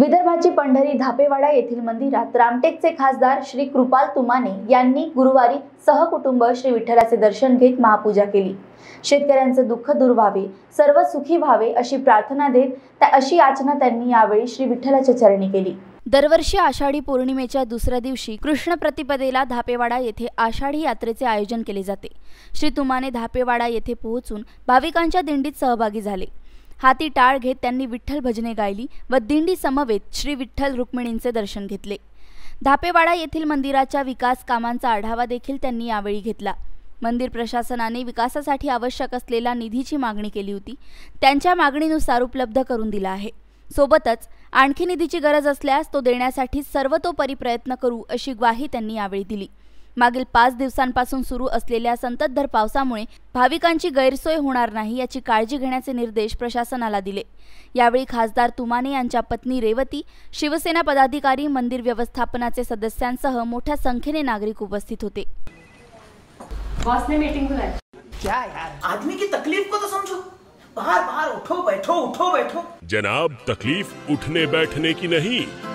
विदर्भाची पंढरी धापेवाडा येथील मंदिरात रामटेकचे खासदार श्री कृपाल तुमाने यांनी गुरुवारी सहकुटुंब श्री विठ्ठलाचे दर्शन घेत महापूजा केली शेतकऱ्यांचं दुःख दूर व्हावे सर्व सुखी व्हावे अशी प्रार्थना देत त्या अशी याचना त्यांनी यावेळी श्री विठ्ठलाच्या चरणी केली दरवर्षी आषाढी पौर्णिमेच्या दुसऱ्या दिवशी कृष्ण प्रतिपदेला धापेवाडा येथे आषाढी यात्रेचे आयोजन केले जाते श्री तुमाने धापेवाडा येथे पोहोचून भाविकांच्या दिंडीत सहभागी झाले हाती टाळ घेत त्यांनी विठ्ठल भजने गायली व दिंडी समवेत श्री विठ्ठल रुक्मिणींचे दर्शन घेतले धापेवाडा येथील मंदिराच्या विकास कामांचा आढावा देखील त्यांनी यावेळी घेतला मंदिर प्रशासनाने विकासासाठी आवश्यक असलेल्या निधीची मागणी केली होती त्यांच्या मागणीनुसार उपलब्ध करून दिला आहे सोबतच आणखी निधीची गरज असल्यास तो देण्यासाठी सर्वतोपरी प्रयत्न करू अशी ग्वाही त्यांनी यावेळी दिली मागील पाच दिवसांपासून सुरू असलेल्या संततधार पावसामुळे भाविकांची गैरसोय होणार नाही याची काळजी घेण्याचे निर्देश प्रशासनाला दिले यावेळी खासदार तुमाने यांच्या पत्नी रेवती शिवसेना पदाधिकारी मंदिर व्यवस्थापनाचे सदस्यांसह मोठ्या संख्येने नागरिक उपस्थित होते बाहर बाहर उठो बैठो उठो बैठो जनाब तकलीफ उठने बैठने की नहीं